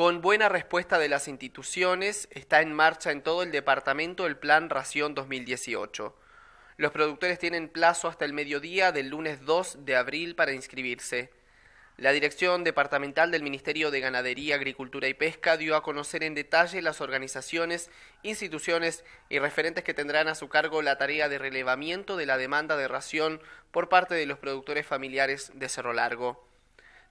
Con buena respuesta de las instituciones, está en marcha en todo el departamento el Plan Ración 2018. Los productores tienen plazo hasta el mediodía del lunes 2 de abril para inscribirse. La Dirección Departamental del Ministerio de Ganadería, Agricultura y Pesca dio a conocer en detalle las organizaciones, instituciones y referentes que tendrán a su cargo la tarea de relevamiento de la demanda de ración por parte de los productores familiares de Cerro Largo.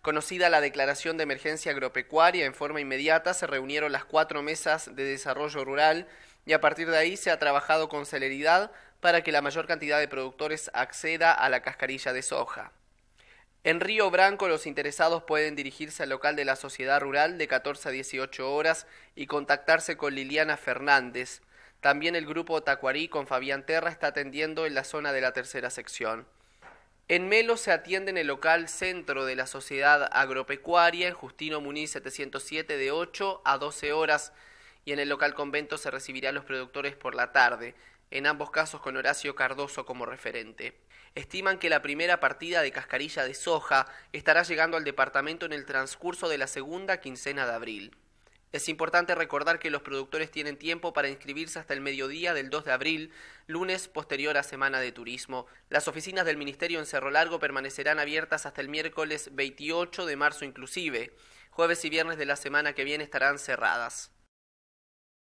Conocida la declaración de emergencia agropecuaria, en forma inmediata se reunieron las cuatro mesas de desarrollo rural y a partir de ahí se ha trabajado con celeridad para que la mayor cantidad de productores acceda a la cascarilla de soja. En Río Branco los interesados pueden dirigirse al local de la Sociedad Rural de 14 a 18 horas y contactarse con Liliana Fernández. También el grupo Tacuarí con Fabián Terra está atendiendo en la zona de la tercera sección. En Melo se atiende en el local centro de la Sociedad Agropecuaria, en Justino Muniz 707, de 8 a 12 horas, y en el local convento se recibirá a los productores por la tarde, en ambos casos con Horacio Cardoso como referente. Estiman que la primera partida de cascarilla de soja estará llegando al departamento en el transcurso de la segunda quincena de abril. Es importante recordar que los productores tienen tiempo para inscribirse hasta el mediodía del 2 de abril, lunes posterior a Semana de Turismo. Las oficinas del Ministerio en Cerro Largo permanecerán abiertas hasta el miércoles 28 de marzo inclusive. Jueves y viernes de la semana que viene estarán cerradas.